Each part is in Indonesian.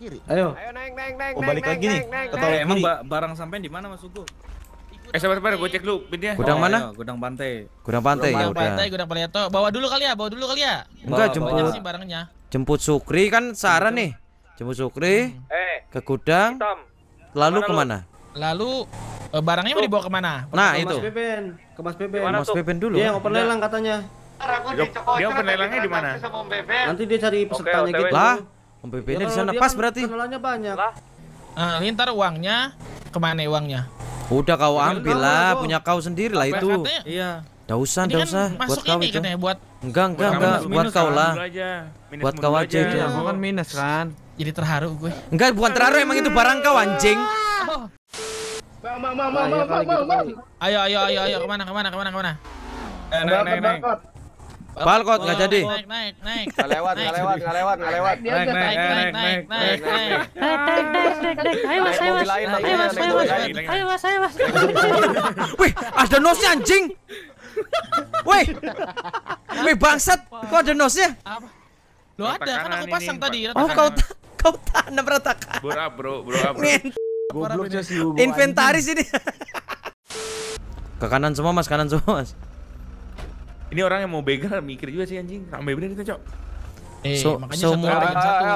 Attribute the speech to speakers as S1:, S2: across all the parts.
S1: kiri. Ayo. Ayo naik naik naik. Oh, balik lagi nih. Ke emang
S2: ba barang sampai
S3: di mana Mas Ugo? Eh
S4: sabar sabar, gue cek dulu pintunya. Gudang oh, mana? Ayo, iya, gudang pantai.
S5: Gudang pantai. ya. udah. pantai,
S3: gudang Paliato. Bawa dulu kali ya, bawa dulu kali ya. Enggak, jemput sih barangnya.
S5: Jemput Sukri kan saran nih. Jemput Sukri hmm. eh, ke gudang. Lalu kemana?
S3: mana? Lalu uh, barangnya mau dibawa kemana? Nah, ke itu. Mas Beben. Ke Mas Beben. Mas Beben dulu. Dia yang open lelang
S2: katanya. Dia open lelangnya di mana? Nanti dia cari pesertanya gitu. Lah,
S5: pemimpinnya ya, di sana pas kan berarti
S2: Kenalannya banyak lah uh, ntar uangnya kemana uangnya
S5: udah kau ambil lah punya kau sendiri lah itu iya Tidak usah, tidak kan usah. buat kau itu. Buat enggak, enggak, enggak. Buat kau kan, lah. Buat kau aja itu. Aku kan
S2: minus kan. Jadi terharu gue. Enggak, bukan terharu emang itu barang kau anjing.
S3: Ayo, ayo, ayo, ayo. Kemana, kemana, kemana, kemana? Eh, naik, naik, naik. Palkot kok nggak jadi.
S4: Wih ada nosnya anjing. Wih,
S5: wih bangsat, kok ada nosnya?
S3: Lo ada kan aku pasang tadi.
S5: Oh kau
S6: kau tanam retakan. Bro bro bro sih Inventaris ini.
S5: Ke kanan semua mas, kanan semua mas. Ini
S6: orang yang mau begal mikir juga sih anjing. Rame bener itu, Cok. Eh, so,
S5: makanya seumur, satu, lawan satu.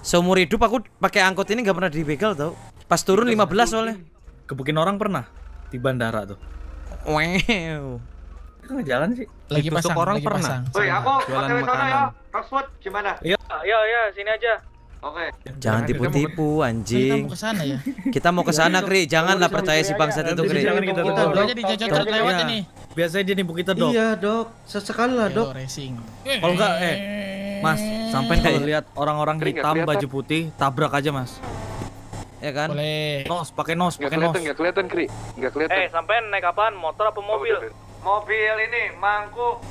S5: seumur hidup aku pakai angkot ini nggak pernah dibegal tau. Pas turun 15 soalnya. Kebukin
S2: orang pernah di bandara tuh. Wow. Kita nggak jalan sih. Lagi pasang, orang lagi pernah. Pasang. Woi, aku jualan makanan. Ya. Password gimana? Iya,
S4: iya, iya, sini aja. Oke.
S5: Jangan tipu-tipu anjing. Kita mau ke sana ya. Kita mau ke iya, sana, iya, Kri. Iya. Janganlah percaya si bangsat itu, Kri. Jangan kita tutup. Kita jadi jocot lewat ini.
S4: Biasanya dia nipu kita, Dok. Iya,
S5: Dok. Sesekali lah, Dok. Racing.
S4: Kalau enggak eh Mas, sampai kalau lihat orang-orang
S5: hitam baju putih, tabrak aja, Mas. Ya kan? Boleh. Nos, pakai nos, pakai nos. Enggak
S4: kelihatan, Kri. Enggak kelihatan. Eh, sampai naik kapan? Motor apa mobil? Mobil ini, mangku.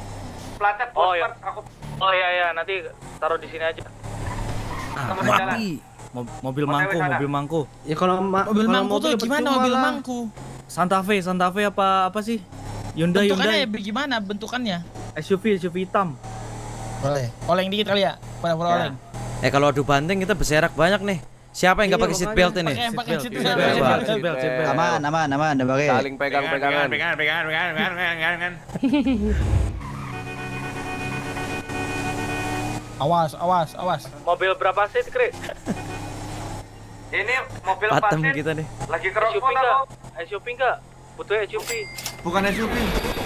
S3: Platnya Oh iya. Aku... Oh iya iya, nanti taruh di sini aja.
S2: Ah, mati. Mobil mangku, mobil mangku. Ya kalau ma mobil mangku tuh gimana mobil mangku? Santa Fe, Santa Fe apa apa sih? Hyundai, bentukannya
S3: Hyundai. Ya, gimana bentukannya?
S2: SUV, SUV hitam. Boleh.
S3: Oleng dikit kali ya.
S5: Pada ya. oleng. Eh kalau adu banting kita berserak banyak nih. Siapa yang gak iya, pakai seat belt ini? Pakai seat belt. Aman, aman, aman.
S3: Saling pegang-pegangan.
S6: Pegangan, pegangan, pegangan, pegangan, pegangan.
S3: Awas, awas, awas.
S4: Mobil berapa sih, Kri? Ini mobil Patem pasir. kita nih. Lagi kerokok nggak, SUV enggak? Butuh SUV. Bukan SUV.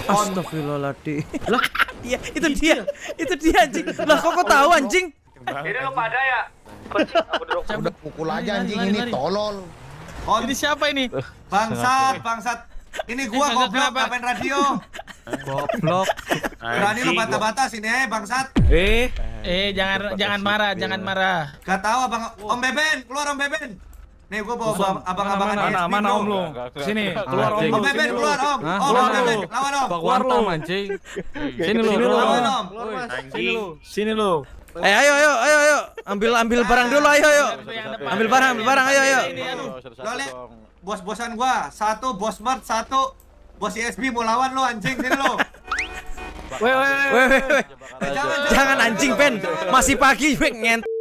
S4: Astagfirullahaladzim. Lah, iya, itu dia. Itu dia anjing. Lah, kok kok tahu anjing?
S3: Ini lo pada ya. Udah pukul aja anjing ini, tolol. Oh, ini siapa ini? Eh,
S4: bangsat, bangsat. Ini gua goblok ngapain radio?
S3: Goblok. Berani lu bata-bata
S4: sini eh bangsat.
S3: Eh, eh jangan jangan marah, jangan marah.
S4: Gak tahu Abang Om Beben, keluar Om Beben. Nih gua bawa abang-abang mana, mana, mana om lu? Sini, keluar om. Om Beben keluar om. Om Beben, lawan om. Keluar lu mancing. Sini lu, lawan om. Sini lu.
S5: Sini lu. Eh ayo ayo ayo ayo ambil ambil barang dulu ayo ayo. Ambil barang, ambil barang ayo ayo.
S4: Lo bos-bosan gua. Satu bos Mart, satu bos ISB e mau lawan lo anjing sini lo. weh weh weh weh
S5: eh, Jangan anjing pen. Masih
S4: pagi weh ngent.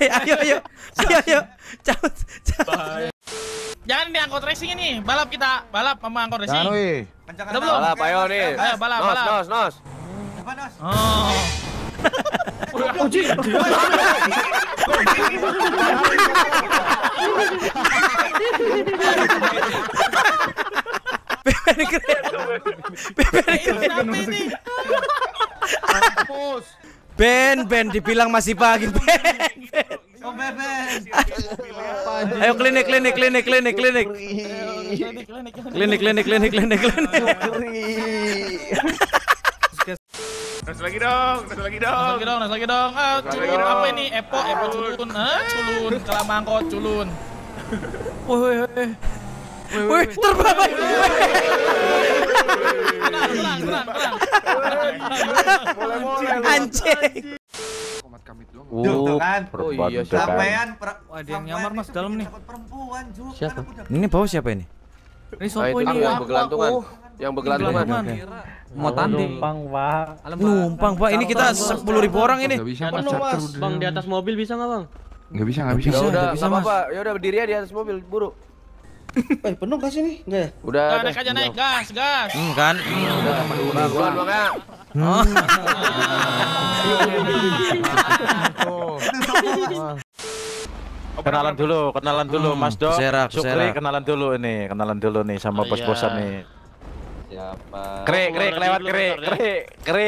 S5: Eh ayo ayo. Ayo ayo. Cabut.
S3: Jangan di angkot racing ini. Balap kita. Balap sama angkot racing. Jangan wih. Udah Balap ayo nih. Ayo balap balap. Nos nos
S4: nos. Apa nos? Oh.
S3: Uji.
S4: keren.
S5: keren. Ben, Ben dibilang masih pagi, Ben.
S4: ben. Ben. Ayo klinik, klinik, klinik, klinik, klinik. Klinik, klinik, klinik, klinik, klinik, klinik. Nas lagi dong, nas lagi dong. Nas lagi dong, nas
S2: lagi dong. Ah,
S4: apa ini? Epo,
S2: epo culun. Ah, culun. kok culun. Woi, woi, woi. Woi, terbang. Tenang, tenang, tenang,
S4: perempuan. Anjing. doang. Oh, kan.
S5: Oh iya, ada kan.
S2: yang nyamar Mas dalam nih.
S5: Siapa? Ini bawa ah, siapa ini?
S2: Ini sopo ini? Aku yang bergelantungan. Oh. Yang begelantungan.
S4: Mau
S5: tanding. Numpang,
S2: Pak. Numpang, Pak. Ini kita sepuluh ribu orang ini. bisa, Bang di
S5: atas mobil bisa enggak, Bang?
S2: Enggak bisa, enggak bisa. Udah, bisa pak
S5: Ya udah berdiri aja di atas mobil, buru. Eh,
S4: penuh gas ini? Enggak ya?
S2: Udah. naik
S5: aja naik gas, gas. Hmm, kan. Udah, udah, udah, udah.
S3: Oh. kenalan dulu, kenalan dulu Mas Dok. Hmm. Sukri kenalan dulu ini, kenalan dulu nih sama oh, iya. bos-bosan nih. Siapa? Kre,
S2: kre, kelewat kre, kre, kre.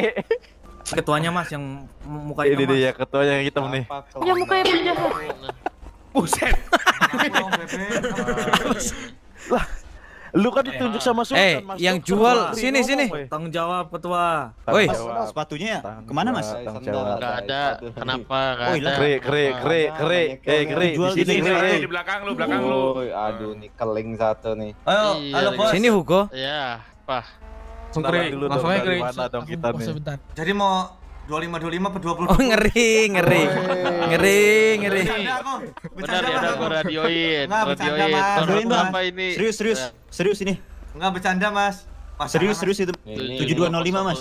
S2: Ketuanya mas yang mukanya ini Ini dia ketuanya yang hitam nih. Yang mukanya penjahat. Buset.
S4: Lah,
S3: lu kan eh,
S2: ditunjuk sama Sultan Eh, yang kan jual sini sini.
S4: Tanggung jawab ketua. Woi, sepatunya kemana mas? Enggak ada.
S3: Kenapa? Oh, Kre kre
S4: kre kre. Eh, kre di sini Di belakang lu, belakang lu.
S3: Aduh, nih keling satu nih. Ayo, iya, halo iya. bos. Sini Hugo. Iya. Wah. Langsung kri, dulu langsung aja kri. dong kita nih. Sebentar.
S4: Jadi mau 25 25 per 20. Oh ngeri, ngeri. Oh, iya. ngeri, ngeri.
S2: Benar ya udah gua radioin, radioin. Radioin apa ini? Serius,
S4: serius. Iya. Serius ini. Enggak bercanda, Mas. Mas serius, serius itu. 7205, Mas.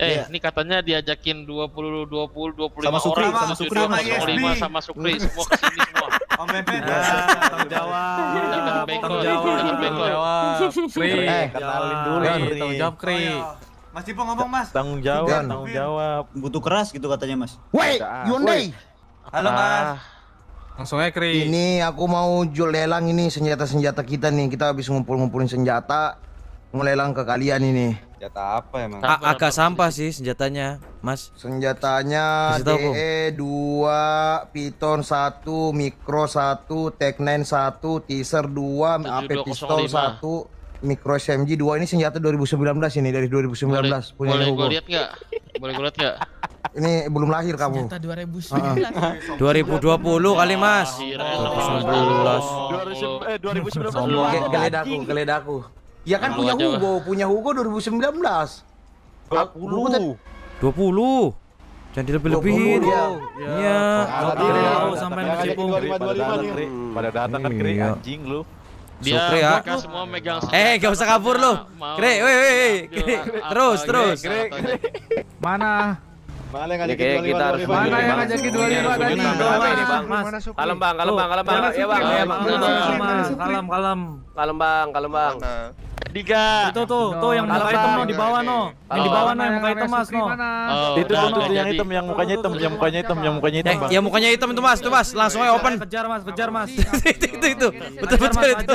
S3: Eh, iya. ini katanya diajakin 20 20 25 sama Sukri, sama Sukri, sama Sukri, sama Sukri, semua kesini semua. Om Pepe ah,
S4: tanggung jawab. Tanggung jawab, tanggung jawab. Kri, eh, eh, kenalin dulu. Tanggung jawab Kri. Mas Ipo ngomong Mas.
S3: Tanggung jawab, tanggung jawab. Butuh keras gitu katanya Mas. Wait, Yonday, Halo Mas. Ah.
S1: Langsung aja Kri. Ini aku mau jual lelang ini senjata-senjata kita nih. Kita habis ngumpul-ngumpulin senjata mulai langkah kalian ini. Senjata apa emang? A AK sampah sih senjatanya, Mas. Senjatanya DE 2, Python 1, Mikro 1, Tech 9 1, Teaser 2, AP Pistol 1, Mikro SMG 2. Ini senjata 2019 ini dari 2019 boleh, punya Boleh gue lihat
S3: nggak? Boleh gue lihat nggak?
S1: Ini belum lahir kamu. Senjata
S3: 2019. Uh
S1: -uh. 2020 kali, Mas. oh,
S3: 2019. oh, 2019. Eh, 2019.
S1: Geledaku, geledaku. Ya kan punya aja. Hugo, punya Hugo 2019. 20.
S5: 20. Jangan dilebih-lebihin. Iya.
S3: Iya. Tahu sampai mencipung. Pada datang kan iya. kri iya. anjing lu. Dia kri, ya. mereka semua megang Eh,
S5: gak usah kabur lu. Kri, weh weh. Terus, terus.
S2: Mana? Mana yang ya, ngajakin dua kita harus mana yang ngajakin dua lima iya, tadi? Mas, kalem bang, kalem bang, kalem bang, ya bang, ya bang, kalem, kalem, kalem bang, kalem bang. Diga Itu tuh, tuh yang muka hitam di bawah no. Yang di bawah no yang muka hitam mas no. Oh, itu tuh yang hitam,
S3: yang mukanya hitam, yang mukanya hitam, yang mukanya hitam eh, bang. Yang mukanya hitam
S5: itu mas, itu mas, langsung aja open. Kejar mas, kejar mas. Itu itu, betul betul itu.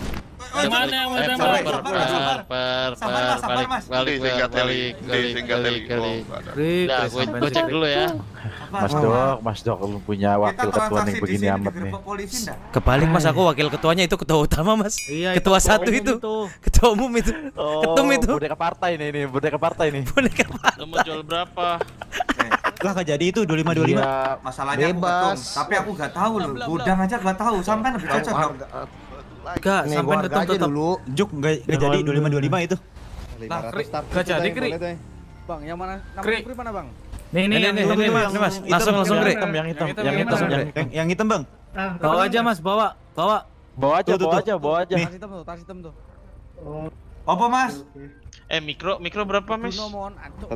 S6: Gimana eh, yang mana per per
S3: per balik balik balik balik balik. Nah, dulu ya.
S2: Mas
S4: Dok,
S5: Mas Dok lu punya wakil ketua yang begini amat nih. Kebalik Mas aku wakil ketuanya itu ketua utama Mas. Iya, ketua satu itu. Ketua umum
S3: itu. Oh, ketum itu. Boneka
S5: partai nih
S4: ini, boneka partai nih. Boneka
S3: partai. Mau jual berapa? Eh,
S4: lah gak jadi itu 2525 ya, masalahnya bebas aku ketum, tapi aku gak tahu loh gudang aja gak tahu sampai lebih cocok Enggak, sampai tetap tetap dulu. Juk enggak enggak jadi 25 25 itu. Nah, enggak jadi Kri. Bang, yang mana? 60 Kri mana, Bang? Nih, nih, ini, ini, ini, Mas. Langsung langsung Kri. Yang hitam, yang hitam, yang
S5: hitam. Yang hitam, Bang. Nah, bawa aja, Mas, bawa. Bawa. Bawa
S1: aja, bawa aja, bawa aja. Tas
S3: hitam tuh, tas hitam tuh.
S1: Oh. Apa, Mas?
S3: Eh, mikro mikro berapa, Mas? 15.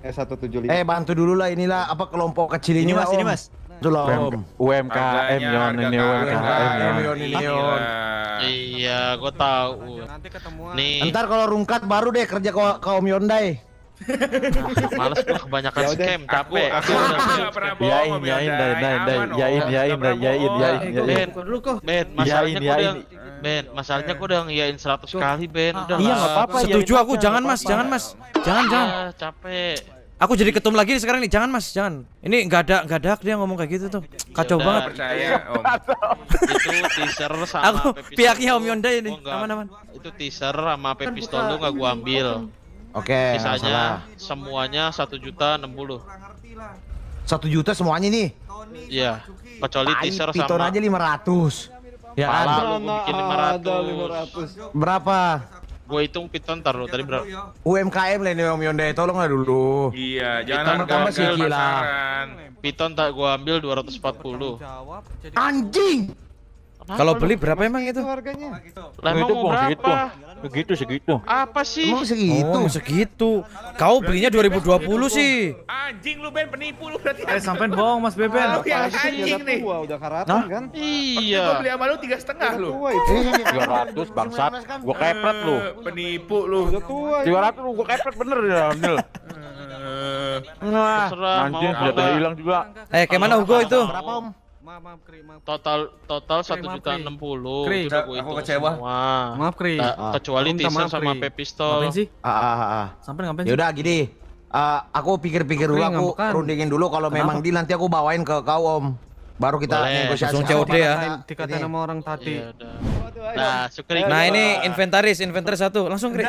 S1: Eh, 175. Eh, bantu dulu lah inilah apa kelompok kecil ini, Mas. Ini, Mas.
S3: Belum. UMKM Yon ini UMKM Yon. Yon. Iya, gua tahu. Nanti ketemuan Nih. Ntar
S1: kalau rungkat baru deh kerja ke Om Yondai. Nah,
S3: males gua kebanyakan Yaudah, scam, capek. Aku, ya aku enggak pernah bohong. Yain, yain, dai, dai. yain, yain, dai, yain, yain. Ben, eh, dulu kok. Ben, masalahnya gua udah Ben, masalahnya gua udah ngiyain 100 kali, Ben. Udah. Iya, enggak apa-apa. Setuju aku, jangan Mas, iya, jangan
S5: Mas. Jangan, jangan. Capek. Aku jadi ketum lagi sekarang nih. Jangan Mas, jangan. Ini nggak ada nggak ada dia ngomong kayak gitu tuh. Iya, iya, Kacau Yaudah, banget. Percaya, iya,
S3: Om. itu teaser sama Aku pihaknya Om Yonda ini. Oh, Aman-aman. Itu teaser sama Pepistol kan tuh nggak gua ambil.
S1: Oke, okay, sisanya
S3: semuanya satu juta enam puluh.
S1: Satu juta semuanya nih.
S3: Iya. Kecuali Pai, teaser sama. Piton aja
S1: lima ratus. Ya,
S3: Pala, bikin 500. 500. Berapa? Gue hitung piton taruh tadi berapa? Iya, kan,
S1: ya. UMKM lah ini Om tolong lah dulu. Iya,
S3: jangan pertama sih gila. Piton tak gue ambil 240.
S1: Anjing. Kalau beli berapa emang
S4: itu? Gitu harganya. Gitu? Lah itu mau segitu.
S3: Segitu segitu. Apa sih? Emang segitu, oh, segitu. Kau belinya 2020 sih.
S4: Anjing lu Ben penipu lu berarti. Eh sampean
S5: bohong Mas Beben. Oh, ya, anjing
S6: nih. Tua, udah karatan kan? Iya. Gua beli sama lu 3,5 lu.
S3: 200 bangsat. Gua kepret lu. Eh,
S6: penipu lu. Udah tua. 300 lu
S3: gua kepret bener ya, Nil. Nah, eh, Anjing sudah hilang juga. Eh, kayak mana Hugo itu? Berapa, Om? maaf Kri, Total total satu juta enam puluh. Kri, aku kecewa. Wah. Maaf Kri. nah, ah. Kecuali teaser sama pepistol. Ngapain sih? Ah, ah, ah,
S1: ah. Sampai ngapain? Ya udah gini. Uh, aku pikir-pikir dulu, aku kan? rundingin dulu. Kalau memang di nanti aku bawain ke kau Om. Baru kita ngobrol. negosiasi. Langsung COD ya. Dikatain sama orang tadi. Iya,
S5: nah, Sukri. Nah, ini inventaris, inventaris satu. Langsung Kri.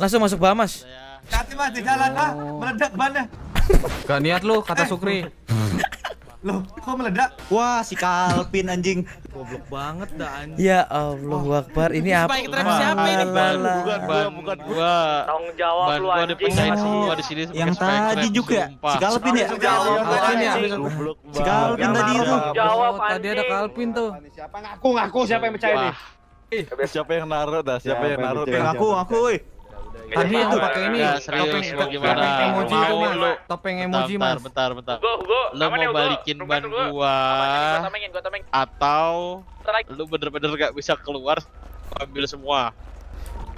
S5: Langsung masuk
S1: Bahamas.
S4: Iya. Kati mas di jalan ah, oh. meledak bannya.
S5: Gak niat lu kata eh. Sukri.
S4: Loh, kok meledak? Wah, si Kalpin anjing.
S3: Goblok banget dah anjing. Ya
S4: Allah, Akbar. Ini apa? siapa ini? Bukan, bukan, bukan,
S3: bukan gua. Tanggung jawab lu anjing. Gua di sini ya? yang tadi juga. Ya? Si Kalpin ya. Kalvin ya. Si Kalpin tadi itu. Jawab Tadi ada Kalpin tuh. Siapa ngaku ngaku siapa yang percaya nih? Eh, siapa yang naruh dah? Siapa yang naruh? Ngaku, ngaku woi. Tadi yang pakai ini topeng Emoji itu mah. Topeng emoji mas. Bentar, bentar, bentar. Lo mau ya, balikin ban gua? Ya, Atau lu bener-bener gak bisa keluar ambil semua?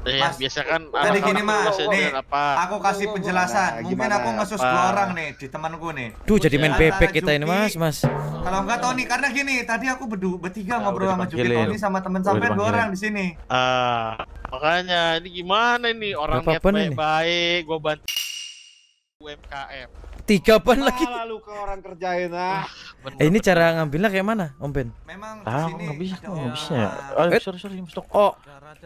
S3: Ya, mas, biasa kan jadi gini mas, nih,
S4: aku kasih penjelasan. Nah, Mungkin aku ya? ngesus dua orang nih di temanku nih. Duh, jadi main bebek
S5: kita ini mas, mas.
S4: Kalau enggak Tony, karena gini, tadi aku berdu bertiga ngobrol sama Juki ya. Tony sama temen sampai dua ya. orang di sini.
S3: Ah, makanya ini gimana ini orang baik-baik, gue bantu UMKM. Tiga pun lagi. Lalu ke orang kerjain ah. ah. Eh, ini
S5: cara ngambilnya kayak mana, Om Ben? Memang ah, nggak bisa, nggak bisa. Oh, sorry, sorry, stok. Oh,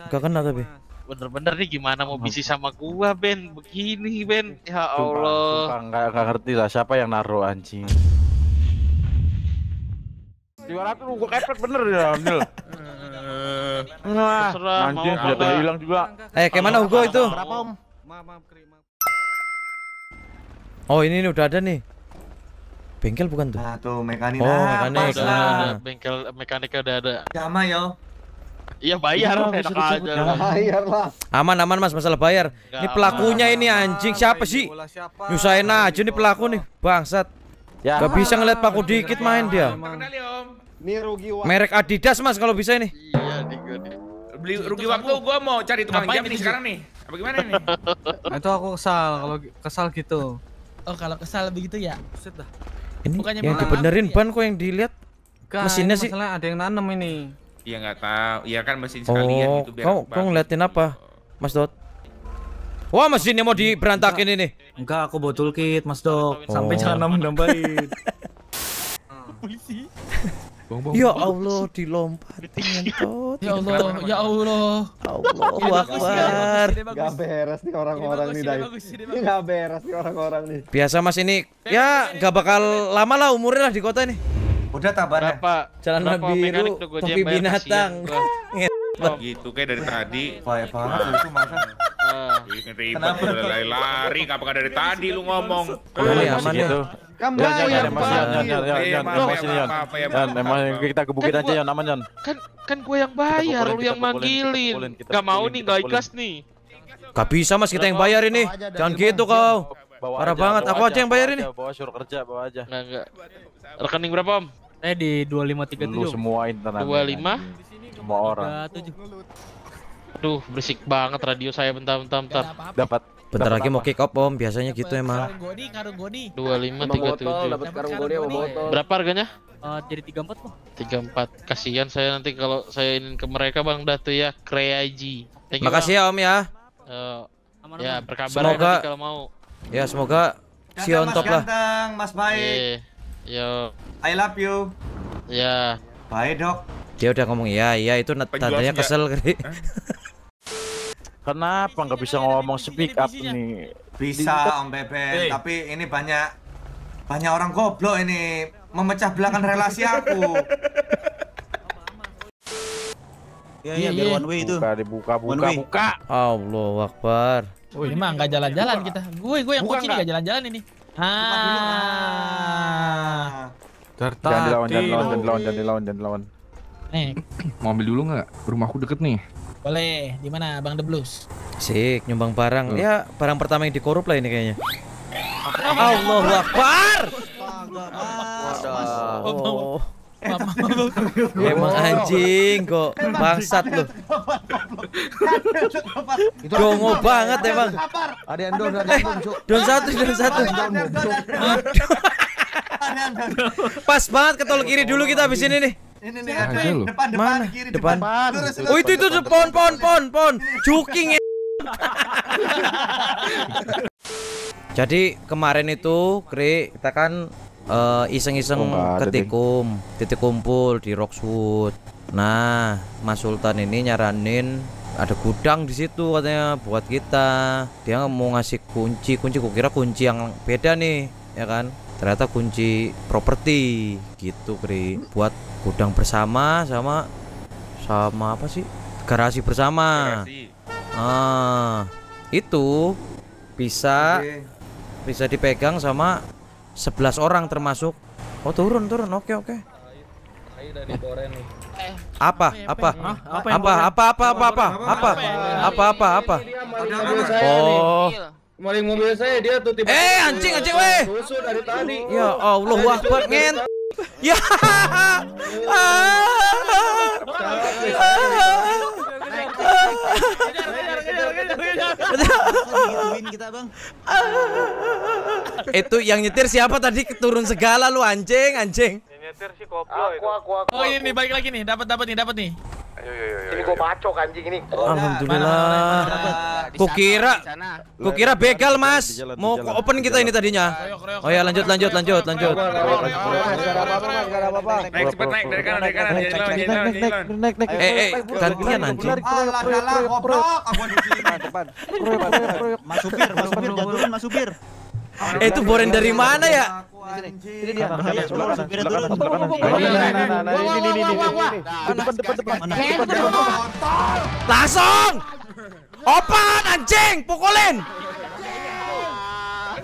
S5: nggak kena tapi
S3: bener-bener nih gimana mau bisnis sama gua Ben begini Ben ya Allah nggak nggak ngerti lah siapa yang naruh anjing dua ratus gua kepet bener ya Ambil Nah, anjing sudah hilang juga. Eh, kayak mana Hugo itu?
S5: Oh, ini udah ada nih. Bengkel bukan tuh? Nah, mekanik. Oh, nah, mekanik. Nah,
S3: bengkel mekanik udah ada. Sama, yo. Iya bayar, iya, kan? Bayar lah.
S5: Aman aman Mas masalah bayar. Iya, ini pelakunya ini anjing siapa sih? Nyusahin aja nih pelaku nih, bangsat. Ya. Gak bisa ngeliat paku dikit main dia. Ya, Merek Adidas Mas kalau bisa ini. Iya,
S6: Beli rugi waktu gue mau cari tukang jam ini sekarang nih. Apa gimana nih?
S4: Nah, itu aku kesal kalau kesal gitu.
S2: Oh, kalau kesal begitu ya. Ini yang dibenerin
S5: ya? ban kok yang dilihat.
S2: Mesinnya sih.
S5: ada yang nanam ini.
S6: Iya nggak tahu. Iya kan mesin sekalian oh, itu biar kau, kau
S5: ngeliatin apa? Mas Dot. Wah mesinnya mau diberantakin ini. Enggak, aku botol kit, Mas Dot. Oh. Sampai celana nambahin.
S6: Polisi. Bang,
S5: ya, ya Allah dilompatin ngentot.
S4: Ya Allah, ya Allah. Allahu iya, Akbar. Iya, gak beres nih orang-orang nih, Dai. Ini enggak beres nih orang-orang nih.
S5: Biasa Mas ini ya gak bakal lama lah umurnya lah di kota ini. Udah tabar Bapak, Jalan Nabi biru, topi binatang.
S6: Iya, gitu kayak dari tadi. Kayak banget itu masa. Ah. Kenapa lari-lari? Kenapa dari tadi lu ngomong? Kembali iya, kan aman ya.
S3: Kamu ya.
S5: Yan, emang kita ke bukit aja ya aman
S3: Kan kan gue yang bayar, lu yang manggilin. Gak mau nih, gak ikhlas nih.
S5: Gak bisa mas, kita yang bayar ini. Jangan gitu kau. Parah banget, aku aja yang bayar ini.
S3: Bawa suruh kerja, bawa aja. Nah, enggak. Rekening berapa, Om? Eh di 2537. Lu semua internet. 25 ya kan? semua orang.
S2: 37.
S3: Aduh berisik banget radio saya bentar bentar bentar. Dapat
S5: Bentar lagi mau kick off om, biasanya gitu emang. Karung goni, karung
S3: goni. 2537. Dapat karung goni sama botol. Berapa harganya? Eh, tiga jadi 34 Tiga 34. Kasihan saya nanti kalau saya ingin ke mereka Bang Datu ya, Kreaji. Makasih ya Om ya. Eh, ya, berkabar semoga, ya kalau mau. Ya, semoga
S4: si on top lah. Mas baik. Iya.
S3: Yo. I love you. Ya. Yeah. Bye, Dok.
S5: Dia udah ngomong iya, iya, ya, ya itu tandanya kesel kali. Eh?
S3: Kenapa nggak bisa ngomong speak up
S4: nih? Bisa Om Beben, hey. tapi ini banyak banyak orang goblok ini memecah belakang relasi aku.
S3: Iya iya biar iya, one way itu. Buka dibuka buka one buka.
S5: Allah Akbar. Oh, ini
S3: mah nggak
S2: jalan-jalan kita. Gue gue yang kucing nggak jalan-jalan ini. Ah. ah. Jangan dilawan, jangan dilawan, jangan dilawan, jangan dilawan,
S3: jangan dilawan. Nih. Eh.
S2: Mau ambil dulu nggak? Rumahku deket nih.
S3: Boleh. Di mana, Bang The Blues?
S2: Sik, nyumbang barang. Ya,
S5: barang pertama yang dikorup lah ini kayaknya.
S3: Allahu Akbar.
S4: Emang anjing kok bangsat lu. Dongo banget emang.
S1: Ada yang don, ada don, satu, don satu.
S5: Pas banget ke tol kiri dulu kita habis ini nih.
S4: Ini nih, depan, depan, Mana? kiri, depan. depan. Oh itu, itu,
S5: pon, pon, pon, pon. Juking ya. Jadi kemarin itu, Kri, kita kan iseng eh, iseng-iseng oh, ketikum titik kumpul di Roxwood nah Mas Sultan ini nyaranin ada gudang di situ katanya buat kita dia mau ngasih kunci kunci gue kira kunci yang beda nih ya kan ternyata kunci properti gitu kri buat gudang bersama sama sama apa sih garasi bersama garasi. ah itu bisa okay. bisa dipegang sama 11 orang termasuk oh turun turun oke oke
S6: apa apa
S5: apa apa apa apa apa apa apa apa apa oh
S6: maling mobil saya dia tuh
S5: eh anjing anjing
S4: weh dari tadi ya Allah wah ngen ya ah. Ah. Itu yang nyetir siapa tadi?
S5: Turun segala lu anjing,
S4: anjing nyetir sih koplo aku, itu. Aku, aku, aku, oh ini balik lagi nih, dapat dapat nih, dapat nih. Ayo, ayo, ayo, ini gua
S5: bacok anjing ini. Alhamdulillah. Kukira, kukira begal mas. Mau open kita ini tadinya. Oh ya lanjut, lanjut, lanjut, lanjut.
S1: Naik cepet naik dari kanan, dari kanan. Naik, naik,
S5: naik, Eh, eh,
S4: gantian anjing. Alah, goblok. Aku di sini. Mas supir, mas supir, mas supir. Eh itu boren dari mana ya?
S5: Langsung. Opan anjing, pukulin.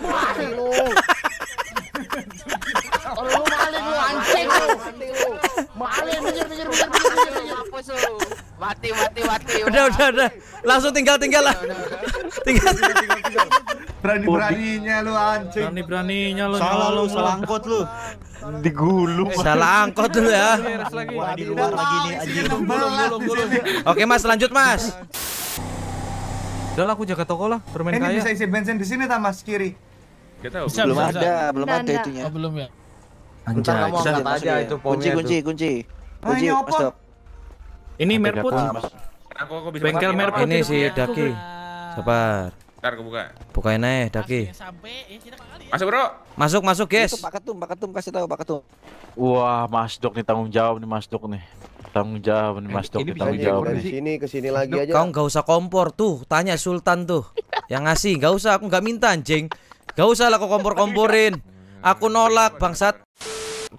S1: Wah, maling lu anjing lu. Maling minggir minggir minggir minggir lu.
S6: Mati mati mati. Udah
S5: udah udah. Langsung tinggal tinggal lah. Tinggal.
S2: Berani-beraninya lu anjing. Berani-beraninya lu. Salah lu, salah angkot lu.
S3: Digulung. Salah angkot lu ya.
S4: di luar lagi nih anjing.
S5: Oke, Mas, lanjut, Mas. Udah lah, aku jaga toko lah, permen eh, kaya. Ini bisa
S4: isi bensin di sini ta, Mas, kiri. Kita belum ada, belum ada itunya. Oh, belum ya.
S6: Anjay, kamu angkat aja itu kunci, kunci, kunci,
S3: kunci.
S4: Kunci, ini apa?
S6: Ini
S3: merput.
S2: Aku, bisa Bengkel
S5: merput ini si Daki. Sabar.
S6: Ntar
S2: Bukain aja Daki. Masuk, eh, Bro.
S5: Masuk, masuk, guys. Itu
S2: Pak Ketum, Pak kasih tahu
S5: tuh. Wah, Mas Dok nih tanggung jawab nih Mas Dok nih. Tanggung jawab nih Mas Dok, tanggung jawab nih.
S1: Sini ke sini lagi aja. Kau
S5: enggak usah kompor tuh, tanya Sultan tuh. Yang ngasih, enggak usah, aku enggak minta anjing. Enggak usah lah kau kompor-komporin. Aku nolak bangsat.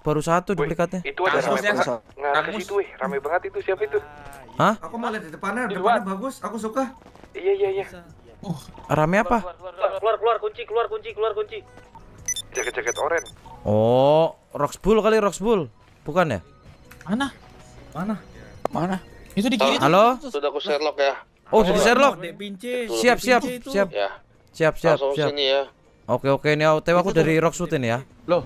S5: Baru satu duplikatnya. Itu ada Nah,
S4: ke situ, weh. Rame banget itu siapa itu? Hah? Aku malah di depannya, di depannya bagus, aku suka. Iya iya iya.
S5: Uh, rame apa?
S4: Keluar keluar keluar kunci, keluar kunci, keluar kunci.
S6: Jaket-jaket orange.
S5: Oh, Roxbull kali Roxbull. Bukan ya? Mana? Mana? Mana? Itu di kiri. Halo?
S2: Sudah aku Sherlock ya. Oh, sudah Sherlock. Siap siap siap. Siap ya.
S5: siap siap. Langsung sini ya. Oke oke ini OTW aku dari rock shootin ya. Loh.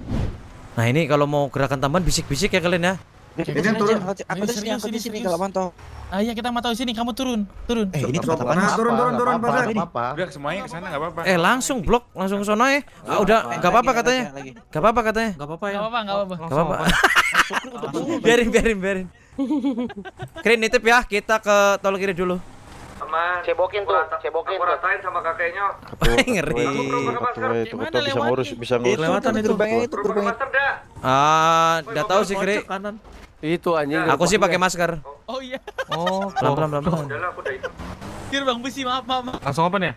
S5: Nah ini kalau mau gerakan tambahan bisik-bisik ya kalian ya. Ini turun. Aku di sini, aku di sini kalau mantau. Ah iya kita mantau sini, kamu turun, turun. Eh ini tempat apa? Turun, turun turun turun apa-apa.
S6: Udah semuanya ke sana enggak apa-apa. Eh
S5: langsung blok, langsung ke sana Ah, udah enggak apa-apa katanya. Enggak apa-apa katanya. Enggak
S6: apa-apa ya. Enggak apa-apa, enggak
S4: apa-apa.
S5: Enggak apa-apa. Biarin biarin biarin. Keren nitip ya, kita ke tol kiri dulu
S4: teman cebokin tuh cebokin aku ratain sama kakeknya
S5: ngeri itu betul bisa ngurus bisa ngurus lewatan itu gerbangnya itu gerbangnya ah nggak tahu sih kri itu anjing aku sih pakai masker oh, oh
S4: iya oh pelan pelan pelan kir bang besi maaf maaf
S3: langsung apa ya? nih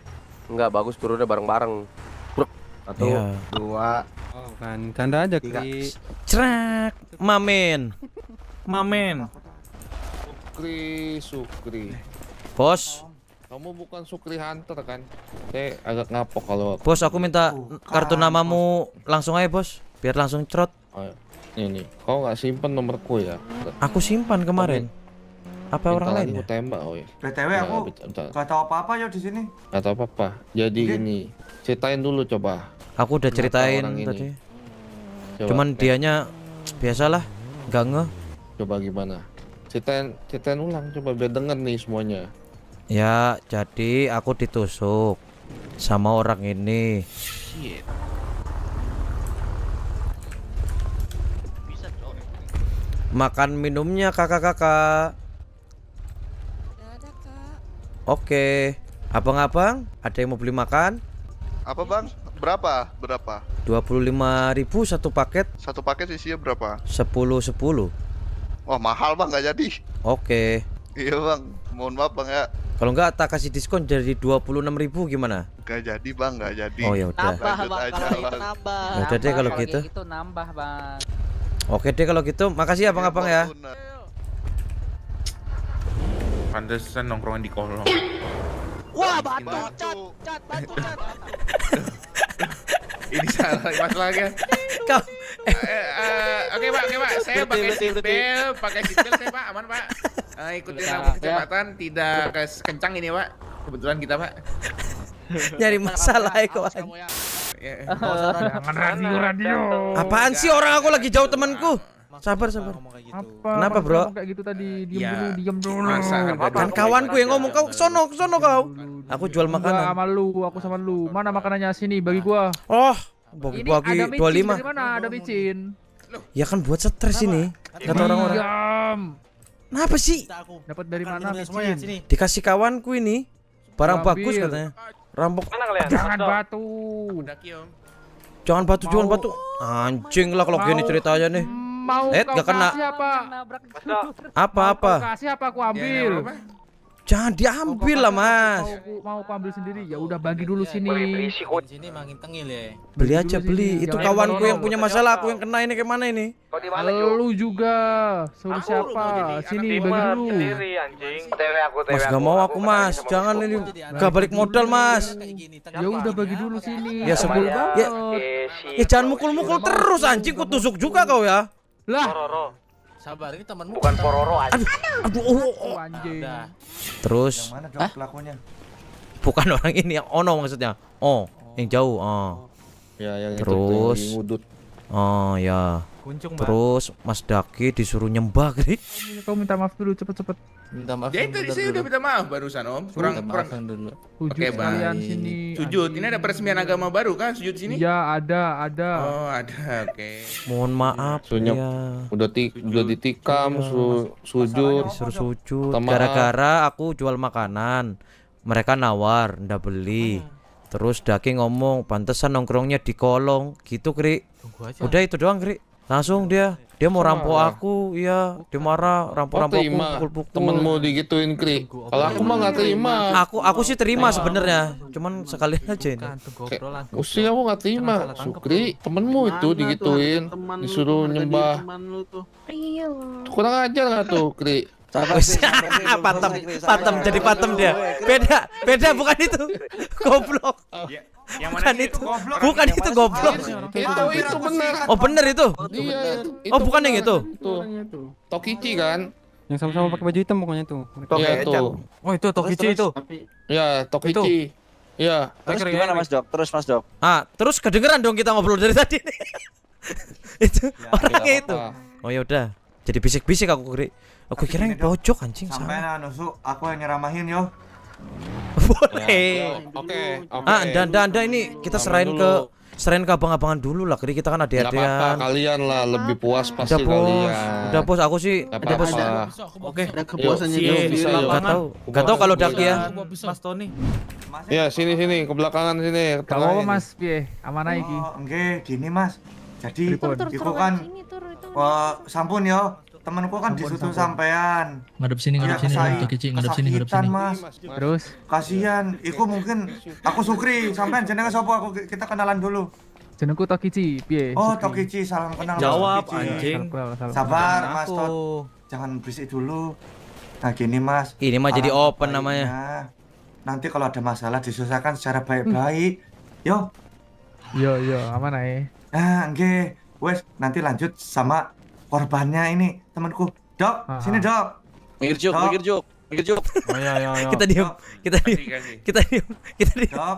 S3: Enggak bagus turunnya bareng-bareng. Bro. Satu, iya. dua. Oh, kan, kan tanda aja kri.
S2: Cerak.
S5: Mamen. Mamen.
S2: Sukri,
S6: Sukri. Bos. Kamu bukan Sukri Hunter kan? Saya
S5: agak ngapok kalau Bos, aku minta kartu namamu langsung aja, Bos. Biar langsung cerot. Oh,
S3: iya. ini. Kau nggak simpan nomorku ya?
S5: Aku simpan kemarin. Apa minta orang lain?
S3: Aku ya? tembak, oh ya. BTW nah, aku nggak tahu apa-apa ya di sini. Nggak tahu apa-apa. Jadi Mungkin. ini, ceritain dulu coba.
S5: Aku udah ceritain tadi. Coba, Cuman kayak. dianya biasalah, nggak nge
S3: Coba gimana? Ceritain, ceritain ulang coba biar denger nih semuanya.
S5: Ya, jadi aku ditusuk sama orang ini.
S3: Shit.
S5: Makan minumnya kakak-kakak. Oke. Abang-abang, ada yang mau beli makan?
S2: Apa bang? Berapa? Berapa?
S5: Dua puluh lima ribu satu paket.
S2: Satu paket isinya berapa?
S5: Sepuluh, sepuluh.
S2: Wah, mahal bang nggak jadi. Oke. Iya bang, mohon maaf bang ya.
S5: Kalau enggak tak kasih diskon jadi 26.000 gimana?
S2: Enggak jadi, Bang, enggak jadi. Oh ya udah. Nambah, Bang. kalau itu nambah.
S5: Oke ya deh kalau gitu.
S2: Itu nambah, Bang.
S5: Oke deh kalau gitu. Makasih ya, Bang Abang ya.
S6: Pantesan nongkrong di kolong.
S4: Wah, batu cat, cat, batu cat. ini salah masalahnya kan? kau uh,
S6: uh, oke okay, pak oke okay, pak saya pakai sipil, pakai sipil, saya pak aman pak uh, ikutin rambu kecepatan ya. tidak kencang ini pak kebetulan kita pak
S5: nyari masalah ya kawan
S2: ya, oh, radio
S6: radio
S5: apaan sih orang aku lagi jauh temanku sabar sabar. Apa?
S2: Gitu. Kenapa bro? kayak gitu tadi iya. diam dulu iya. diam dulu. kan kawanku yang
S5: ngomong gitu? kau sono sono kau. Aku jual makanan. Enggak sama lu, aku sama lu. Mana makanannya sini bagi gua. Oh, bagi bagi dua lima.
S2: Mana ada micin?
S5: Ya kan buat stres ini. Kata
S2: orang-orang. Kenapa sih? Dapat dari mana micin?
S5: Dikasih kawanku ini. Barang bagus katanya. Rampok. Jangan batu. Jangan batu, jangan batu. Anjing lah kalau gini ceritanya nih. Hmm
S2: mau Ed, eh, kau gak kena. kasih apa? Apa apa? kasih apa aku iya, iya, ambil?
S5: Jangan diambil lah mas. Mau, aku ambil sendiri ya udah bagi dulu sini. Beli aja beli. Itu kawanku yang punya masalah aku yang kena ini kemana ini? lalu juga. Suruh siapa? Sini bagi dulu. Mas gak mau aku mas. Jangan ini gak balik modal mas. Ya udah
S2: bagi dulu sini. Ya sebelum ya,
S5: eh, ya jangan mukul-mukul terus anjing. kutusuk juga kau
S2: ya. Lah. Pororo. Sabar, ini temanmu bukan Pororo aja. Aduh, aduh, oh, oh. oh. anjing. Nah, Terus yang mana pelakunya?
S5: Bukan orang ini yang Ono maksudnya. Oh, oh. yang jauh. Oh.
S2: Ya, ya, ya yang Terus. Itu, yang
S5: Oh, ya. Kuncung, Terus Mas Daki disuruh nyembah, Grit.
S2: Iya, kau minta maaf dulu cepet-cepet. Minta maaf. Ya itu saya dulu. udah minta
S6: maaf barusan, Om. Kurang kurang dulu. Oke, Bang. Sini. Sujud. Ini ada peresmian agama baru kan sujud sini?
S3: Ya, ada, ada. Oh, ada. Oke. Okay. Mohon maaf. Sunyap. Ya. Udah ti sujud. udah ditikam, iya, su sujud. Disuruh sujud. Gara-gara
S5: aku jual makanan, mereka nawar, ndak beli. Terus Daki ngomong, pantesan nongkrongnya di kolong gitu, Kri. Udah itu doang, Kri langsung dia dia mau rampok aku iya dia marah rampok-rampok oh, aku pukul-pukul temenmu digituin kri kalau aku mah nggak terima aku aku sih terima sebenarnya cuman sekali aja ini
S2: usia aku nggak terima sukri temenmu itu digituin disuruh nyembah iya. kurang ajar nggak tuh kri patem patem jadi patem dia beda beda bukan itu goblok oh. ya,
S4: yang mana bukan kan? iya, itu, itu goblok. Bukan itu goblok. Itu itu benar. Oh, benar itu. Iya,
S6: oh, bukan yang itu.
S3: Itu.
S6: Tokichi kan?
S3: Yang sama-sama pakai baju hitam pokoknya itu, Iya, itu Oh, itu Tokichi itu. Iya, Tokichi.
S6: Iya.
S5: Terus gimana Mas Dok? Terus Mas Dok. Ah, terus kedengeran dong kita ngobrol dari tadi itu ya, orangnya itu. Oh ya udah. Jadi bisik-bisik aku kiri, aku kira yang pojok anjing sama.
S4: Sampai nusuk aku yang nyeramahin yo. Boleh. Nah, oke. Oke. Ah, dan dan dan ini kita serain ke
S5: serain ke abang-abangan dulu lah. Jadi kita kan ada ada kan.
S3: kalian lah lebih puas pasti udah, bos. kalian. Udah bos, aku sih Gak udah bos. Oke. Ada kepuasannya bisa. Enggak tahu. Enggak tahu kalau Daki ya. Mas Tony. Ya, sini sini ke belakangan sini.
S2: Kalau Mas
S4: pie aman iki. oke oh, gini Mas. Jadi iku kan sampun yo temanku kan disusul sampean.
S2: Ngadep sini, ngadep ya, sini, ngadep kici, ngadep sini, ngadep sini. Mas.
S4: Terus kasihan, iku mungkin aku Sukri, sampean jenenge sapa aku kita kenalan dulu. Jenengku Tokichi, piye? Oh, Sukri. Tokichi, salam kenal. Jawab mas, anjing. Sabar, Mas Tot. Jangan berisik dulu. Nah, gini Mas. Ini mah jadi open namanya. Nanti kalau ada masalah diselesaikan secara baik-baik. Hmm. Yo.
S2: Yo, yo, aman ae.
S4: Nah, nggih. Wes, nanti lanjut sama korbannya ini temanku dok Aha. sini dok
S2: mikir jok mikir jok mikir
S4: jok kita diam kita diam kita diam kita diam dok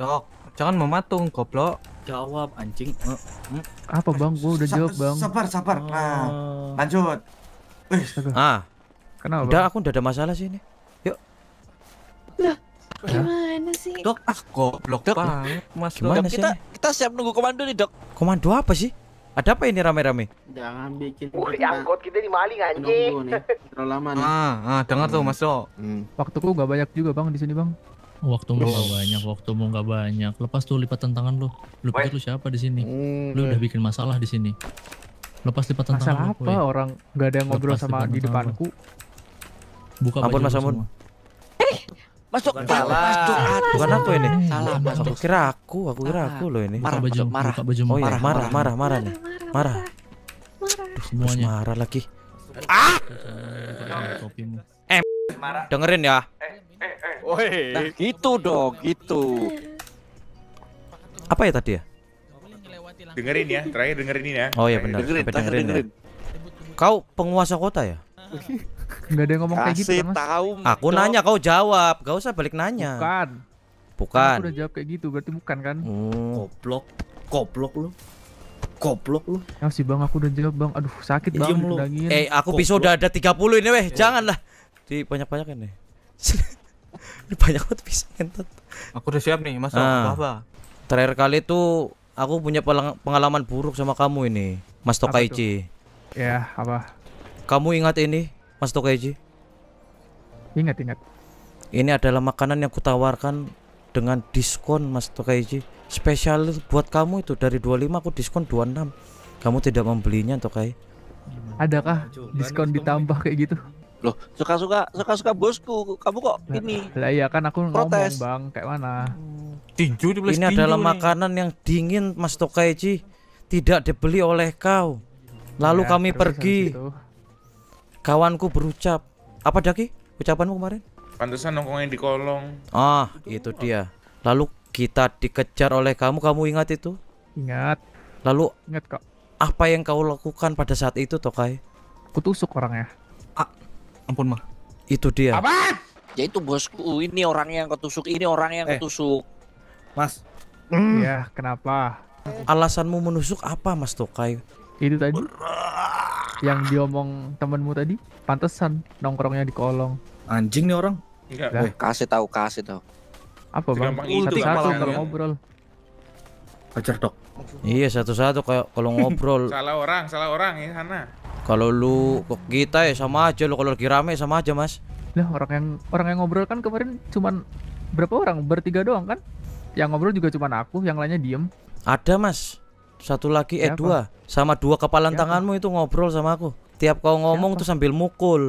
S4: dok
S5: jangan mematung goblok jawab anjing eh, eh.
S2: apa bang gua udah jawab bang sabar sabar oh. nah
S5: lanjut ah kenapa udah aku udah ada masalah sini yuk
S4: nah. gimana sih dok ah
S5: goblok dok mas gimana sih kita
S2: kita siap nunggu komando nih dok
S5: komando apa sih ada apa ini rame-rame?
S2: Jangan bikin Wah, angkot kita dimaling anjing. Terlalu lama nih. Ah, ah dengar tuh masuk. Hmm. Waktuku nggak banyak juga Bang di sini Bang. Waktu mau nggak banyak, waktu mau nggak banyak. Lepas tuh lipatan tangan lu. Lu pikir lu siapa di sini? Hmm. Lu udah bikin masalah di sini. Lepas lipatan masalah tangan. Masalah apa? Lu, orang nggak ada yang ngobrol sama di depanku. Buka Ampun Mas
S4: Eh, Masuk Masuk Bukan aku ini. Salah, masuk Aku
S5: kira aku, aku kira aku loh ini. Marah baju, marah. Baju oh, iya, marah, marah, marah, marah nih. Marah.
S2: semuanya marah
S4: lagi. Ah! Eh, eh, dengerin ya. Woi, nah, gitu dong, gitu.
S5: Apa ya tadi ya?
S6: Dengerin ya, terakhir dengerin ini ya. Oh iya benar. Dengerin, dengerin,
S5: ya. dengerin. dengerin. Kau penguasa kota ya?
S2: Enggak ada yang ngomong kayak gitu kan, Mas. Tahu, aku nanya kau
S5: jawab. Gak usah balik nanya. Bukan.
S2: Bukan. Aku udah jawab kayak gitu, berarti bukan kan? Hmm. Goblok. Goblok lu. Goblok lu. Ya sih Bang, aku udah jawab, Bang. Aduh, sakit ya, banget Eh, aku bisa pisau udah
S5: ada 30 ini weh. Eh. Janganlah. Di banyak banyak ini Ini banyak banget
S2: pisau ngentot. Aku
S5: udah siap nih, Mas. Nah, apa? Terakhir kali tuh aku punya pengalaman buruk sama kamu ini, Mas Tokaichi.
S6: Ya, apa?
S5: Kamu ingat ini? Mas Tokeji? Ingat, ingat. Ini adalah makanan yang kutawarkan dengan diskon Mas Tokeji. Spesial buat kamu itu dari 25 aku diskon 26. Kamu tidak membelinya
S2: Tokai? Adakah diskon ditambah kayak gitu? Loh, suka-suka suka-suka bosku. Kamu kok ini? Lah iya kan aku protes. Bang, kayak mana? Tinju
S5: Ini adalah makanan yang dingin Mas Tokaiji, tidak dibeli oleh kau.
S2: Lalu ya, kami pergi.
S5: Kawanku berucap. Apa Daki? Ucapanmu kemarin?
S6: Pantesan nongkrongnya di kolong.
S5: Ah, itu dia. Lalu kita dikejar oleh kamu, kamu ingat itu? Ingat. Lalu ingat kok. Apa yang kau lakukan pada saat itu, Tokai? Kutusuk orangnya. Ah, ampun mah. Itu dia.
S2: Apa? Ya itu bosku, ini orang yang ketusuk, ini orang yang eh. ketusuk. Mas. Mm. Ya, kenapa? Alasanmu menusuk apa, Mas Tokai? itu tadi yang diomong temenmu tadi pantesan nongkrongnya di kolong anjing nih orang enggak Weh, kasih tahu kasih tahu apa bang satu satu kalau ngobrol
S5: pacar dok iya satu satu kayak kalau ngobrol
S6: salah orang salah orang ya sana
S5: kalau lu kok kita ya sama aja lu kalau lagi rame ya sama aja mas
S2: lah orang yang orang yang ngobrol kan kemarin cuman berapa orang bertiga doang kan yang ngobrol juga cuman aku yang lainnya diem ada mas satu lagi eh dua
S5: sama dua kepalan Siapa? tanganmu itu ngobrol sama aku tiap kau ngomong Siapa? tuh sambil mukul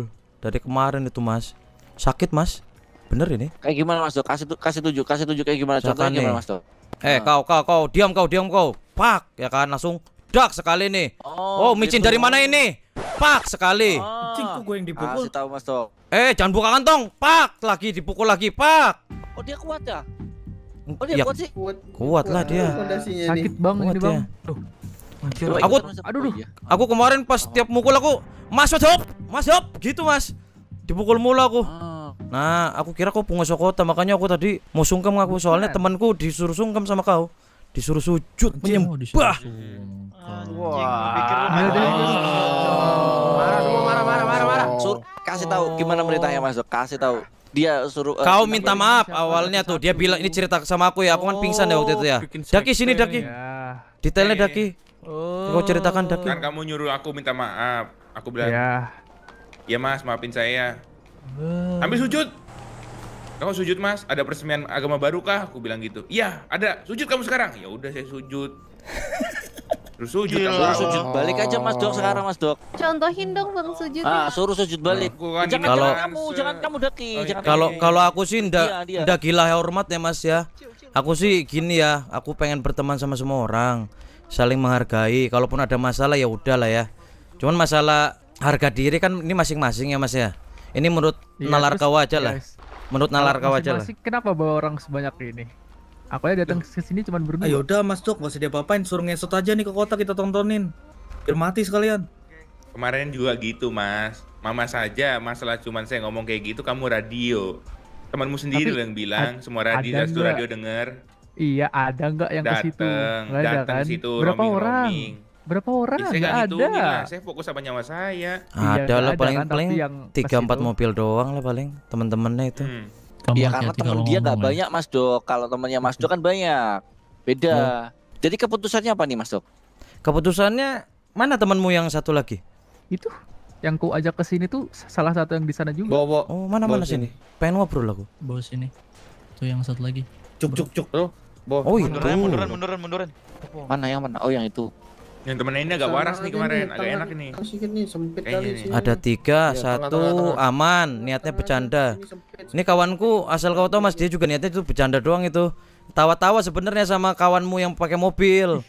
S5: dari kemarin itu mas sakit mas bener ini
S2: kayak gimana mas tuh kasih tuh kasih tujuh kasih tujuh kayak gimana contohnya gimana mas tuh
S5: eh nah. kau kau kau diam kau diam kau pak ya kan langsung dak sekali nih oh, oh micin gitu. dari mana ini pak sekali oh. Cing, gue yang dipukul kasih tahu mas tuh eh jangan buka kantong pak lagi dipukul lagi pak
S2: oh dia kuat ya Oh dia ya, kuat sih. Kuat, kuat, lah dia. Sakit nih. banget ini, Bang.
S5: Tuh. aku aduh duh. Oh, iya. Aku kemarin pas oh. tiap mukul aku, Mas Hop, Mas Hop, gitu Mas. Dipukul mulu aku. Oh. Nah, aku kira kau punya sokota makanya aku tadi mau sungkem aku soalnya temanku disuruh sungkem sama kau. Disuruh sujud Anjir, menyembah. Wah.
S2: Wow. Iya marah, marah, marah, marah sur kasih tahu gimana beritanya masuk kasih tahu dia suruh uh, kau minta maaf awalnya
S5: tuh dia bilang ini cerita sama aku ya aku kan pingsan deh ya waktu itu ya daki sini daki ya. detailnya daki
S6: oh. kau ceritakan daki kan kamu nyuruh aku minta maaf aku bilang ya ya mas maafin saya uh. ambil sujud kau sujud mas ada peresmian agama baru kah aku bilang gitu iya ada sujud kamu sekarang ya udah saya sujud sujud, Gila. suruh sujud balik aja Mas Dok sekarang Mas Dok.
S2: Contohin dong bang sujud. Ah, suruh sujud balik.
S6: Nah,
S5: jangan, kalau kamu,
S2: jangan kamu daki. Oh, jangan kalau kalau
S5: aku sih ndak iya, ndak gila hormat ya Mas ya. Aku sih gini ya, aku pengen berteman sama semua orang, saling menghargai. Kalaupun ada masalah ya udahlah ya. Cuman masalah harga diri kan ini masing-masing ya Mas ya. Ini menurut ya, nalar kau aja lah. Menurut nalar kau aja lah.
S2: Kenapa bawa orang sebanyak ini? Aku ya datang ke sini cuma berdua. Ayo ah, udah Mas Dok, gak usah dia apain suruh ngesot aja nih ke kota kita tontonin. Biar mati sekalian.
S6: Kemarin juga gitu, Mas. Mama saja masalah cuman saya ngomong kayak gitu kamu radio. Temanmu sendiri Tapi, yang bilang semua radio itu radio denger.
S2: Iya, ada nggak yang dateng, ke situ? Enggak ada kan? Situ, Berapa roaming, orang? Roaming. Berapa orang? Ya, saya ada. Lah. Saya fokus sama nyawa saya. Iya, ada lah kan, paling paling tiga empat
S5: mobil doang lah paling teman-temannya itu. Hmm. Iya karena teman dia nggak banyak
S2: Mas Dok. Kalau temennya Mas Dok kan banyak. Beda. ya. Jadi keputusannya apa nih Mas Dok? Keputusannya mana temanmu
S5: yang satu lagi?
S2: Itu yang ku ajak ke sini tuh salah satu yang di sana juga. Bawa, oh, mana mana sini. sini. Pengen ngobrol aku. Bawa sini. Tuh yang satu lagi. Cuk cuk cuk. Oh, oh itu. mundurin, munduran, munduran,
S5: munduran. Mana
S2: yang mana? Oh, yang itu.
S6: Yang temennya ini agak waras nih kemarin, ini, agak
S5: enak ini.
S2: Ada tiga, ya, satu tengah, tengah,
S5: tengah. aman, niatnya bercanda. Ini, kawanku, asal kau tahu Mas dia juga niatnya itu bercanda doang itu. Tawa-tawa sebenarnya sama kawanmu yang pakai mobil.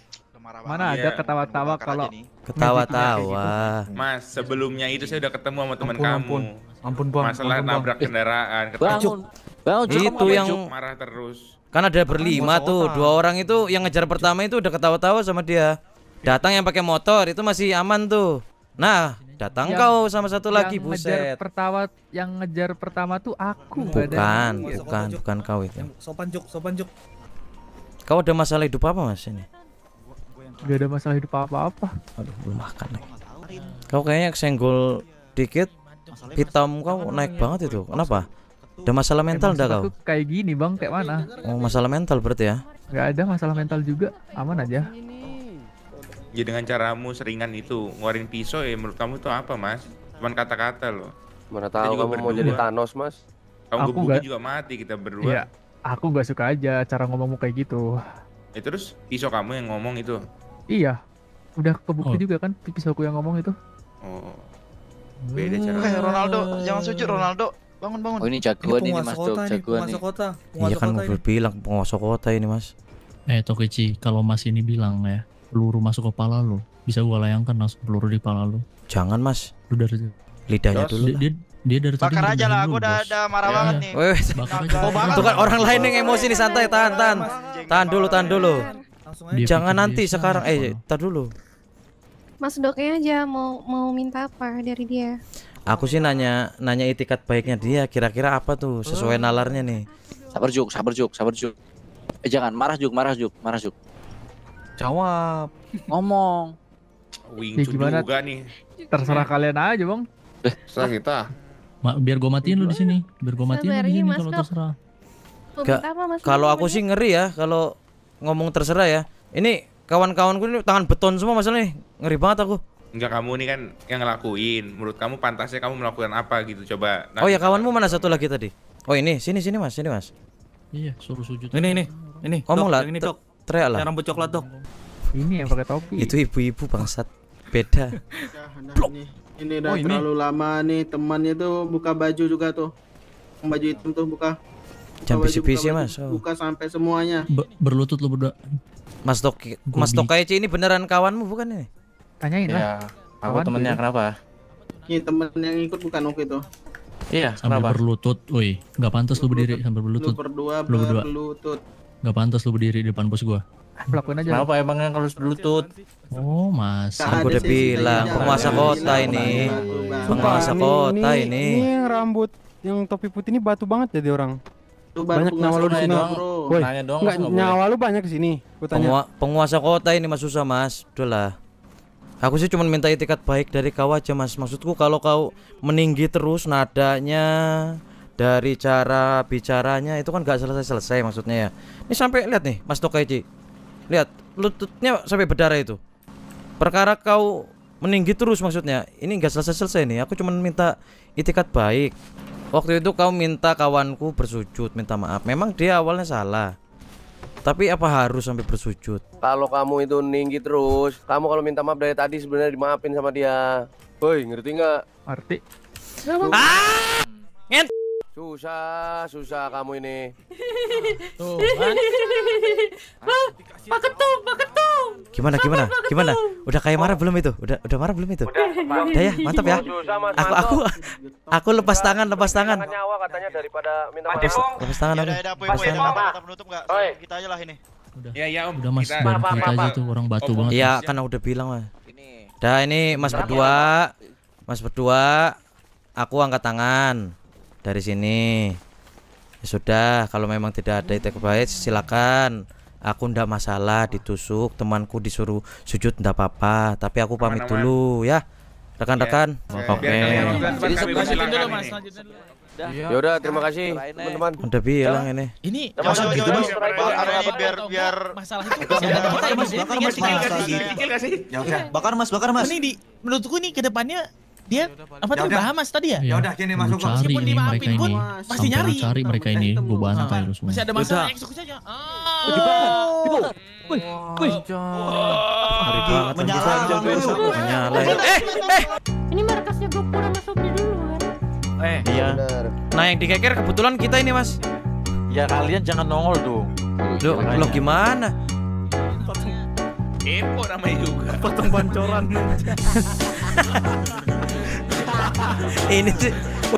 S5: Mana ada iya. ketawa-tawa kalau ketawa-tawa.
S6: Mas, sebelumnya itu saya udah ketemu sama teman kamu. Ampun.
S5: Ampun bang. Masalah ampun, bang. nabrak
S6: kendaraan. Bangun.
S5: Bangun. Itu yang
S6: marah terus.
S5: Kan ada berlima tuh, dua orang itu yang ngejar pertama itu udah ketawa-tawa sama dia datang yang pakai motor itu masih aman tuh nah datang yang, kau sama satu lagi buset
S2: pertama yang ngejar pertama tuh aku bukan badan. bukan bukan kau itu sopan juk sopan juk
S5: kau ada masalah hidup apa mas ini
S2: gak ada masalah hidup apa apa aduh belum makan nih
S5: kau kayaknya kesenggol dikit hitam kau naik banget itu kenapa ada masalah mental dah kau?
S2: Kayak gini bang, kayak mana?
S5: Oh masalah mental berarti ya?
S2: Gak ada masalah mental juga, aman aja
S6: ya dengan caramu seringan itu ngeluarin pisau ya menurut kamu itu apa mas cuman kata-kata loh mana tahu kamu berdua. mau jadi Thanos mas
S2: kamu aku gak... juga
S6: mati kita berdua ya,
S2: aku gak suka aja cara ngomongmu kayak gitu
S6: ya terus pisau kamu yang ngomong itu
S2: iya udah kebukti oh. juga kan pisauku yang ngomong itu
S3: oh hmm. beda cara
S5: hey, eh, Ronaldo jangan sujud iya, Ronaldo bangun bangun oh ini jagoan ini, ini mas kota ini, jagoan penguasa kota iya kan udah bilang penguasa kota ini mas
S2: eh Tokichi kalau mas ini bilang ya peluru masuk kepala lo bisa gua layangkan langsung peluru di kepala lo
S5: jangan mas lu dari lidahnya dulu lah. dia,
S2: dia dari bakar tadi aja lah
S1: aku udah
S5: ada marah ya, banget ya. nih bakar aja kan orang lain yang emosi nih santai tahan tahan tahan dulu tahan dulu jangan nanti sekarang eh gitu. tar dulu
S2: Mas Doknya aja mau mau minta apa dari dia?
S5: Aku sih nanya nanya itikat baiknya dia kira-kira apa tuh sesuai oh. nalarnya nih.
S2: Sabar Juk, sabar Juk, sabar Juk. Eh jangan marah Juk, marah Juk, marah Juk. Jawab. Ngomong. Wing ya, gimana? juga nih. Terserah kalian aja, Bang. Terserah eh, kita. Ma biar gua matiin lu di sini. Biar gua matiin lu di sini iya, kalau terserah. Kalau aku sih ngeri ya kalau
S5: ngomong terserah ya. Ini kawan kawan gue ini tangan beton semua masalahnya. Ngeri banget aku.
S6: Enggak kamu ini kan yang ngelakuin. Menurut kamu pantasnya kamu melakukan apa gitu coba. oh ya
S5: kawanmu mana satu lagi tadi? Oh ini, sini sini Mas, sini Mas.
S2: Iya, suruh sujud.
S5: Ini ini, ini. Ngomong lah. Ini,
S3: dok teriak lah yang rambut coklat dok
S5: ini yang pakai topi itu ibu-ibu bangsat beda
S2: Blok.
S3: ini udah oh, ini. terlalu lama nih temannya tuh buka baju juga tuh baju hitam tuh buka,
S5: jam bisi-bisi mas oh. buka
S3: sampai semuanya
S5: Be berlutut lu berdua mas dok Gubi. mas dok kayak ini beneran kawanmu bukan ini tanyain ya, lah
S3: aku temennya kenapa ini temen yang ikut bukan oke itu
S2: iya sambil kenapa berlutut woi nggak pantas lu berdiri sambil berlutut lu berdua berlutut Gak pantas lu berdiri di depan bos gua. lakuin aja. Kenapa emang yang harus berlutut? Oh, Mas. Aku kan udah bilang penguasa kota ini. Penguasa kota ini. Ini yang
S3: rambut yang topi putih ini batu banget jadi orang. banyak nyawa lu di sini. Woi, enggak nyawa lu banyak di sini.
S5: penguasa kota ini Mas susah, Mas. Udahlah. Aku sih cuma minta etikat baik dari kau aja, Mas. Maksudku kalau kau meninggi terus nadanya dari cara bicaranya itu kan gak selesai-selesai maksudnya ya ini sampai lihat nih Mas Tokaiji. lihat lututnya sampai berdarah itu perkara kau meninggi terus maksudnya ini gak selesai-selesai nih aku cuma minta itikat baik waktu itu kau minta kawanku bersujud minta maaf memang dia awalnya salah tapi apa harus sampai bersujud?
S2: Kalau kamu itu ninggi terus, kamu kalau minta maaf dari tadi sebenarnya dimaafin sama dia. Woi, ngerti nggak? Ngerti. Ah!
S1: Susah, susah kamu ini. Kan? Pak Ketum,
S5: Pak Ketum. Gimana gimana? Gimana? Udah kayak marah belum itu? Udah udah marah belum itu? Udah,
S4: udah ya, iya, mantap ya.
S5: Aku aku aku lepas tangan, lepas tangan. Nyawa katanya daripada minta maaf. lepas tangan iya, aku. Lepas tangan. apa? Kata menutup nggak? Kita aja
S2: lah ini. Udah. ya, om. Udah Mas, baru kita aja tuh orang batu banget. Iya,
S5: karena udah bilang, Mas. Dah ini Mas berdua. Ya, Mas berdua, aku angkat tangan dari sini ya sudah kalau memang tidak ada itu baik silakan aku ndak masalah ditusuk temanku disuruh sujud ndak apa-apa tapi aku pamit Aman -aman. dulu ya rekan-rekan iya. oke okay. jadi sebelum dulu mas Ya udah
S1: terima kasih teman-teman. Udah bilang ini. Ini masa gitu Mas. biar biar
S4: masalah
S3: itu Bakar Mas, bakar Mas. bakar Mas, Ini di menurutku ini ke depannya dia Yaudah, apa tadi ya Bahamas tadi ya? Ya udah gini masuk Cari ini mereka ini, pasti nyari.
S2: cari mereka ini, gua bantai lu semua. Masih ada masalah
S4: eksekusi aja. Oh, dibakar. Wih, wih.
S2: Hari banget menyala. Eh, eh,
S4: eh. Ini markasnya gue pura masuk di dulu kan.
S5: Eh, iya. iya. Nah, yang dikeker kebetulan kita ini, Mas. Ya kalian jangan nongol dong. Loh, lo gimana?
S4: kepo namanya juga potong pancoran ini sih